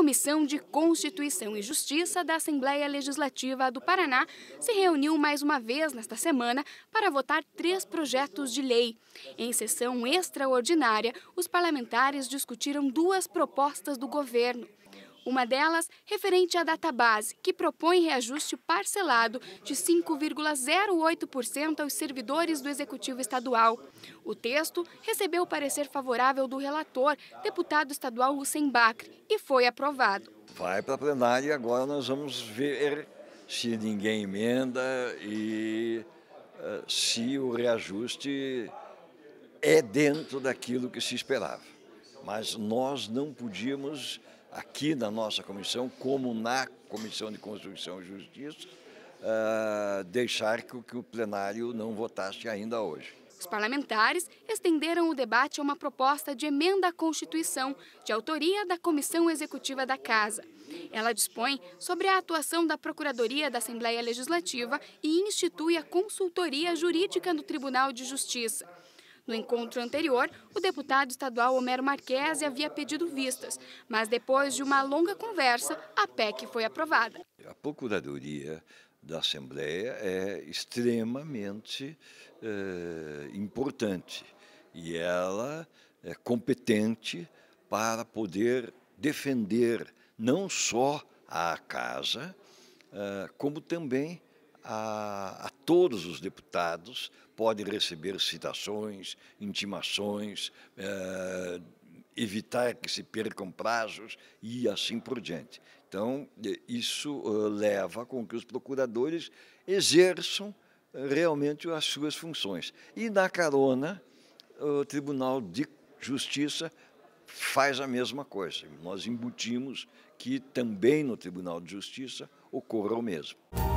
Comissão de Constituição e Justiça da Assembleia Legislativa do Paraná se reuniu mais uma vez nesta semana para votar três projetos de lei. Em sessão extraordinária, os parlamentares discutiram duas propostas do governo. Uma delas referente à database, que propõe reajuste parcelado de 5,08% aos servidores do Executivo Estadual. O texto recebeu o parecer favorável do relator, deputado estadual Hussein Bacri, e foi aprovado. Vai para a plenária e agora nós vamos ver se ninguém emenda e eh, se o reajuste é dentro daquilo que se esperava. Mas nós não podíamos aqui na nossa comissão, como na Comissão de Constituição e Justiça, uh, deixar que, que o plenário não votasse ainda hoje. Os parlamentares estenderam o debate a uma proposta de emenda à Constituição, de autoria da Comissão Executiva da Casa. Ela dispõe sobre a atuação da Procuradoria da Assembleia Legislativa e institui a consultoria jurídica do Tribunal de Justiça. No encontro anterior, o deputado estadual Homero Marquese havia pedido vistas, mas depois de uma longa conversa, a PEC foi aprovada. A Procuradoria da Assembleia é extremamente é, importante e ela é competente para poder defender não só a casa, eh, como também a, a todos os deputados, podem receber citações, intimações, eh, evitar que se percam prazos e assim por diante. Então, eh, isso eh, leva com que os procuradores exerçam realmente as suas funções. E na carona, o Tribunal de Justiça faz a mesma coisa. Nós embutimos que também no Tribunal de Justiça ocorra o mesmo.